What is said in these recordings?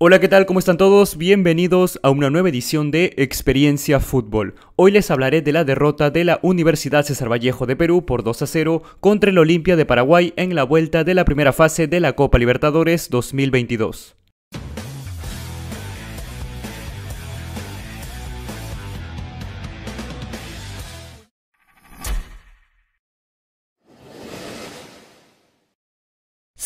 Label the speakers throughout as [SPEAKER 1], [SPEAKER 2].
[SPEAKER 1] Hola, ¿qué tal? ¿Cómo están todos? Bienvenidos a una nueva edición de Experiencia Fútbol. Hoy les hablaré de la derrota de la Universidad César Vallejo de Perú por 2 a 0 contra el Olimpia de Paraguay en la vuelta de la primera fase de la Copa Libertadores 2022.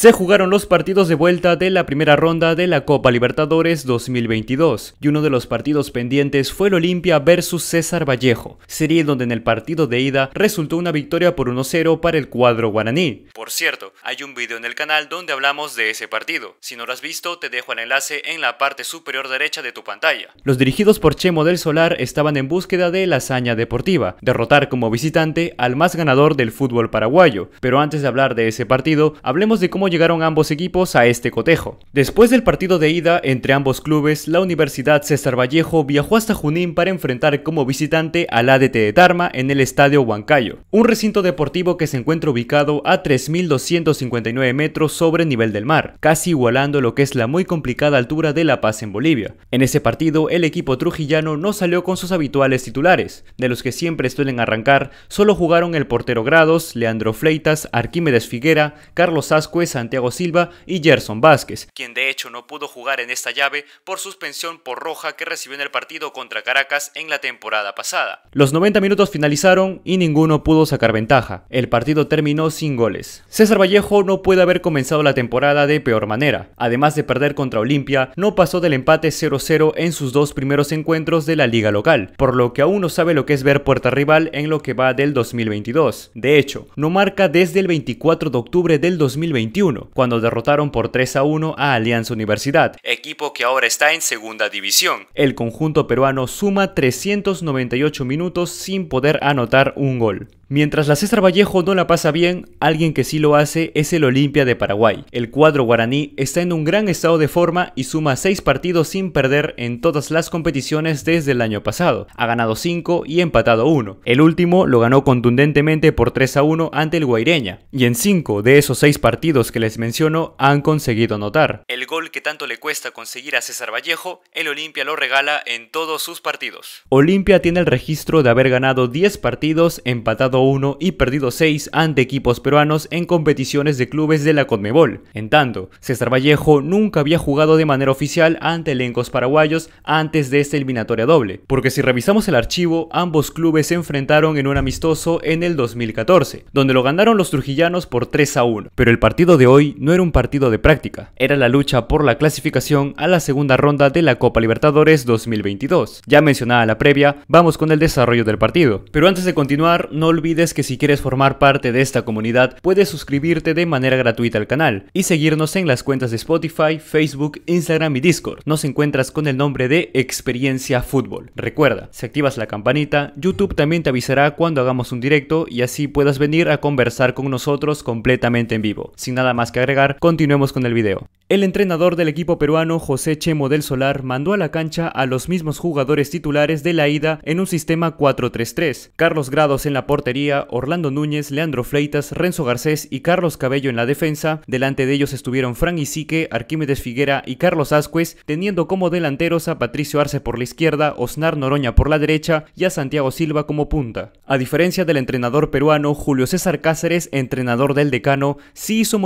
[SPEAKER 1] Se jugaron los partidos de vuelta de la primera ronda de la Copa Libertadores 2022 y uno de los partidos pendientes fue el Olimpia versus César Vallejo, serie donde en el partido de ida resultó una victoria por 1-0 para el cuadro guaraní. Por cierto, hay un video en el canal donde hablamos de ese partido. Si no lo has visto, te dejo el enlace en la parte superior derecha de tu pantalla. Los dirigidos por Chemo del Solar estaban en búsqueda de la hazaña deportiva, derrotar como visitante al más ganador del fútbol paraguayo. Pero antes de hablar de ese partido, hablemos de cómo llegaron ambos equipos a este cotejo. Después del partido de ida entre ambos clubes, la Universidad César Vallejo viajó hasta Junín para enfrentar como visitante al ADT de Tarma en el Estadio Huancayo, un recinto deportivo que se encuentra ubicado a 3.259 metros sobre el nivel del mar, casi igualando lo que es la muy complicada altura de La Paz en Bolivia. En ese partido, el equipo trujillano no salió con sus habituales titulares, de los que siempre suelen arrancar, solo jugaron el portero Grados, Leandro Fleitas, Arquímedes Figuera, Carlos Ascuez, Santiago Silva y Gerson Vázquez, quien de hecho no pudo jugar en esta llave por suspensión por roja que recibió en el partido contra Caracas en la temporada pasada. Los 90 minutos finalizaron y ninguno pudo sacar ventaja. El partido terminó sin goles. César Vallejo no puede haber comenzado la temporada de peor manera. Además de perder contra Olimpia, no pasó del empate 0-0 en sus dos primeros encuentros de la liga local, por lo que aún no sabe lo que es ver puerta rival en lo que va del 2022. De hecho, no marca desde el 24 de octubre del 2021 cuando derrotaron por 3 a 1 a Alianza Universidad, equipo que ahora está en segunda división. El conjunto peruano suma 398 minutos sin poder anotar un gol. Mientras la César Vallejo no la pasa bien, alguien que sí lo hace es el Olimpia de Paraguay. El cuadro guaraní está en un gran estado de forma y suma 6 partidos sin perder en todas las competiciones desde el año pasado. Ha ganado 5 y empatado 1. El último lo ganó contundentemente por 3 a 1 ante el Guaireña. Y en 5 de esos 6 partidos que les menciono han conseguido notar. El gol que tanto le cuesta conseguir a César Vallejo, el Olimpia lo regala en todos sus partidos. Olimpia tiene el registro de haber ganado 10 partidos, empatado 1 y perdido 6 ante equipos peruanos en competiciones de clubes de la Conmebol. En tanto, César Vallejo nunca había jugado de manera oficial ante elencos paraguayos antes de esta eliminatoria doble, porque si revisamos el archivo, ambos clubes se enfrentaron en un amistoso en el 2014, donde lo ganaron los trujillanos por 3 a 1, pero el partido de de hoy no era un partido de práctica, era la lucha por la clasificación a la segunda ronda de la Copa Libertadores 2022. Ya mencionada la previa, vamos con el desarrollo del partido. Pero antes de continuar, no olvides que si quieres formar parte de esta comunidad, puedes suscribirte de manera gratuita al canal y seguirnos en las cuentas de Spotify, Facebook, Instagram y Discord. Nos encuentras con el nombre de Experiencia Fútbol. Recuerda, si activas la campanita, YouTube también te avisará cuando hagamos un directo y así puedas venir a conversar con nosotros completamente en vivo. Sin nada más que agregar, continuemos con el video. El entrenador del equipo peruano José Chemo del Solar mandó a la cancha a los mismos jugadores titulares de la ida en un sistema 4-3-3. Carlos Grados en la portería, Orlando Núñez, Leandro Fleitas, Renzo Garcés y Carlos Cabello en la defensa. Delante de ellos estuvieron Frank Isique, Arquímedes Figuera y Carlos Ascuez, teniendo como delanteros a Patricio Arce por la izquierda, Osnar Noroña por la derecha y a Santiago Silva como punta. A diferencia del entrenador peruano Julio César Cáceres, entrenador del decano, sí hizo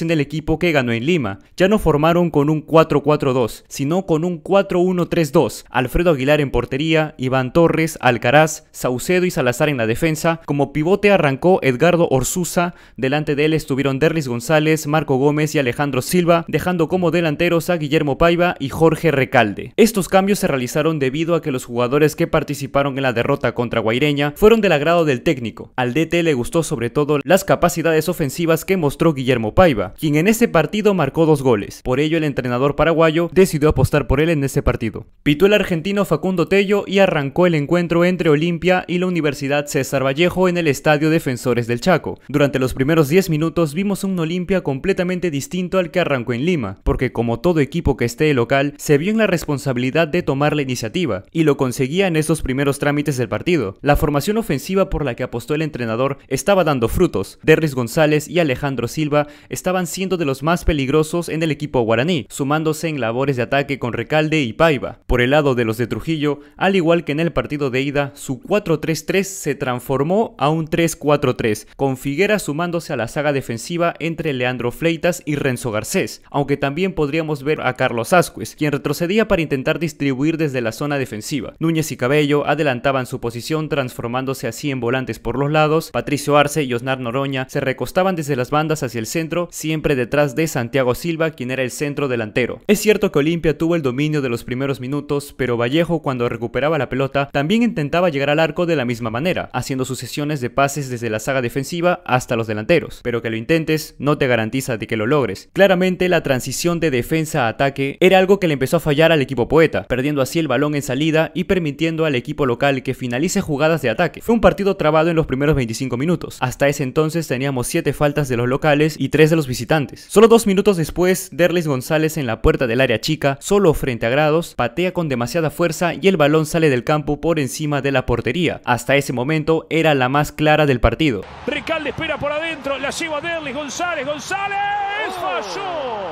[SPEAKER 1] en el equipo que ganó en Lima. Ya no formaron con un 4-4-2, sino con un 4-1-3-2. Alfredo Aguilar en portería, Iván Torres, Alcaraz, Saucedo y Salazar en la defensa. Como pivote arrancó Edgardo Orsusa, delante de él estuvieron Derlis González, Marco Gómez y Alejandro Silva, dejando como delanteros a Guillermo Paiva y Jorge Recalde. Estos cambios se realizaron debido a que los jugadores que participaron en la derrota contra Guaireña fueron del agrado del técnico. Al DT le gustó sobre todo las capacidades ofensivas que mostró Guillermo Guillermo Paiva, quien en ese partido marcó dos goles. Por ello el entrenador paraguayo decidió apostar por él en ese partido. Pitó el argentino Facundo Tello y arrancó el encuentro entre Olimpia y la Universidad César Vallejo en el Estadio Defensores del Chaco. Durante los primeros 10 minutos vimos un Olimpia completamente distinto al que arrancó en Lima, porque como todo equipo que esté local, se vio en la responsabilidad de tomar la iniciativa, y lo conseguía en esos primeros trámites del partido. La formación ofensiva por la que apostó el entrenador estaba dando frutos. Derris González y Alejandro Silva estaban siendo de los más peligrosos en el equipo guaraní, sumándose en labores de ataque con Recalde y Paiva. Por el lado de los de Trujillo, al igual que en el partido de ida, su 4-3-3 se transformó a un 3-4-3, con Figuera sumándose a la saga defensiva entre Leandro Fleitas y Renzo Garcés, aunque también podríamos ver a Carlos Ascuez, quien retrocedía para intentar distribuir desde la zona defensiva. Núñez y Cabello adelantaban su posición transformándose así en volantes por los lados, Patricio Arce y Osnar Noroña se recostaban desde las bandas hacia el centro, siempre detrás de Santiago Silva, quien era el centro delantero. Es cierto que Olimpia tuvo el dominio de los primeros minutos, pero Vallejo cuando recuperaba la pelota también intentaba llegar al arco de la misma manera, haciendo sucesiones de pases desde la saga defensiva hasta los delanteros. Pero que lo intentes no te garantiza de que lo logres. Claramente la transición de defensa a ataque era algo que le empezó a fallar al equipo poeta, perdiendo así el balón en salida y permitiendo al equipo local que finalice jugadas de ataque. Fue un partido trabado en los primeros 25 minutos. Hasta ese entonces teníamos 7 faltas de los locales y tres de los visitantes. Solo dos minutos después, Derlis González en la puerta del área chica, solo frente a grados, patea con demasiada fuerza y el balón sale del campo por encima de la portería. Hasta ese momento era la más clara del partido. Ricalde espera por adentro, la lleva Derlis González, González falló.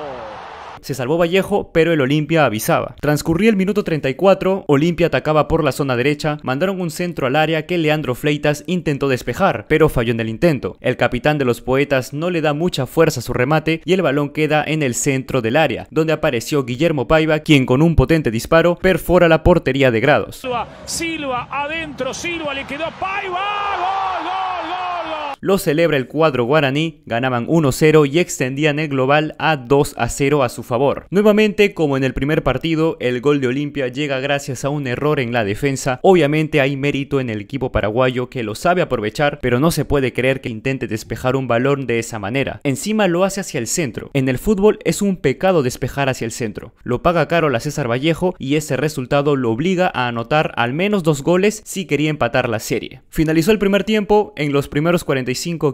[SPEAKER 1] Se salvó Vallejo, pero el Olimpia avisaba. Transcurría el minuto 34, Olimpia atacaba por la zona derecha, mandaron un centro al área que Leandro Fleitas intentó despejar, pero falló en el intento. El capitán de los poetas no le da mucha fuerza a su remate y el balón queda en el centro del área, donde apareció Guillermo Paiva, quien con un potente disparo perfora la portería de grados. Silva, Silva adentro, Silva le quedó Paiva, ¡gol! lo celebra el cuadro guaraní, ganaban 1-0 y extendían el global a 2-0 a su favor. Nuevamente, como en el primer partido, el gol de Olimpia llega gracias a un error en la defensa. Obviamente hay mérito en el equipo paraguayo que lo sabe aprovechar, pero no se puede creer que intente despejar un balón de esa manera. Encima lo hace hacia el centro. En el fútbol es un pecado despejar hacia el centro. Lo paga caro la César Vallejo y ese resultado lo obliga a anotar al menos dos goles si quería empatar la serie. Finalizó el primer tiempo, en los primeros 40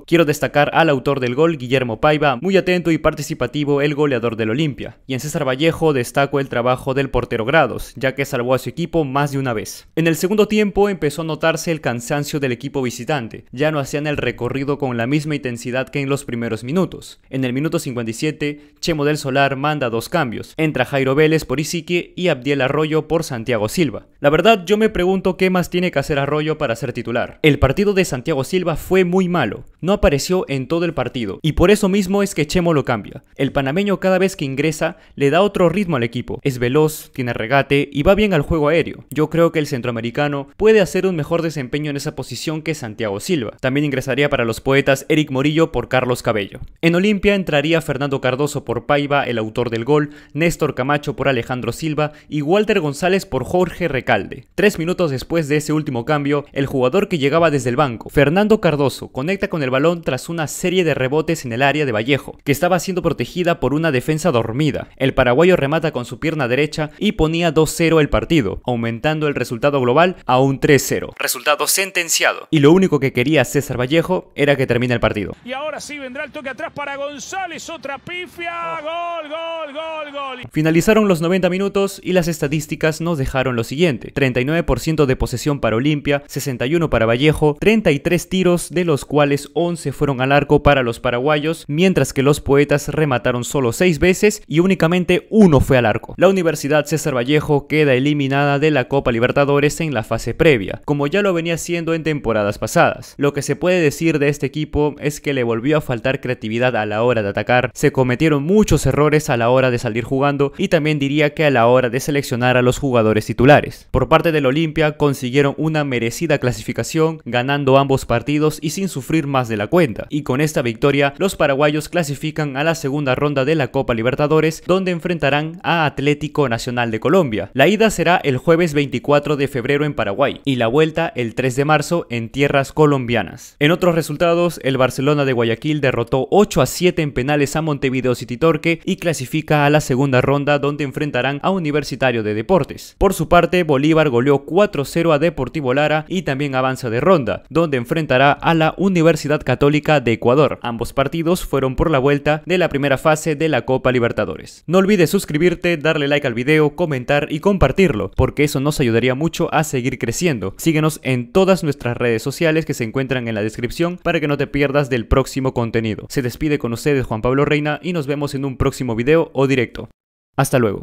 [SPEAKER 1] quiero destacar al autor del gol, Guillermo Paiva, muy atento y participativo el goleador del Olimpia. Y en César Vallejo destaco el trabajo del portero Grados, ya que salvó a su equipo más de una vez. En el segundo tiempo empezó a notarse el cansancio del equipo visitante, ya no hacían el recorrido con la misma intensidad que en los primeros minutos. En el minuto 57, Chemo del Solar manda dos cambios, entra Jairo Vélez por Isique y Abdiel Arroyo por Santiago Silva. La verdad yo me pregunto qué más tiene que hacer Arroyo para ser titular. El partido de Santiago Silva fue muy mal no apareció en todo el partido y por eso mismo es que Chemo lo cambia. El panameño cada vez que ingresa le da otro ritmo al equipo. Es veloz, tiene regate y va bien al juego aéreo. Yo creo que el centroamericano puede hacer un mejor desempeño en esa posición que Santiago Silva. También ingresaría para los poetas Eric Morillo por Carlos Cabello. En Olimpia entraría Fernando Cardoso por Paiva, el autor del gol, Néstor Camacho por Alejandro Silva y Walter González por Jorge Recalde. Tres minutos después de ese último cambio, el jugador que llegaba desde el banco, Fernando Cardoso, con con el balón tras una serie de rebotes en el área de Vallejo, que estaba siendo protegida por una defensa dormida. El paraguayo remata con su pierna derecha y ponía 2-0 el partido, aumentando el resultado global a un 3-0. Resultado sentenciado. Y lo único que quería César Vallejo era que termine el partido. Y ahora sí vendrá el toque atrás para González, otra pifia, gol, gol, gol, gol. Finalizaron los 90 minutos y las estadísticas nos dejaron lo siguiente. 39% de posesión para Olimpia, 61 para Vallejo, 33 tiros de los cuales 11 fueron al arco para los paraguayos, mientras que los poetas remataron solo 6 veces y únicamente uno fue al arco. La Universidad César Vallejo queda eliminada de la Copa Libertadores en la fase previa, como ya lo venía siendo en temporadas pasadas. Lo que se puede decir de este equipo es que le volvió a faltar creatividad a la hora de atacar, se cometieron muchos errores a la hora de salir jugando y también diría que a la hora de seleccionar a los jugadores titulares. Por parte del Olimpia consiguieron una merecida clasificación, ganando ambos partidos y sin sufrir más de la cuenta. Y con esta victoria, los paraguayos clasifican a la segunda ronda de la Copa Libertadores, donde enfrentarán a Atlético Nacional de Colombia. La ida será el jueves 24 de febrero en Paraguay y la vuelta el 3 de marzo en tierras colombianas. En otros resultados, el Barcelona de Guayaquil derrotó 8 a 7 en penales a Montevideo City Torque y clasifica a la segunda ronda donde enfrentarán a Universitario de Deportes. Por su parte, Bolívar goleó 4-0 a Deportivo Lara y también avanza de ronda, donde enfrentará a la Universidad Universidad Católica de Ecuador. Ambos partidos fueron por la vuelta de la primera fase de la Copa Libertadores. No olvides suscribirte, darle like al video, comentar y compartirlo, porque eso nos ayudaría mucho a seguir creciendo. Síguenos en todas nuestras redes sociales que se encuentran en la descripción para que no te pierdas del próximo contenido. Se despide con ustedes Juan Pablo Reina y nos vemos en un próximo video o directo. Hasta luego.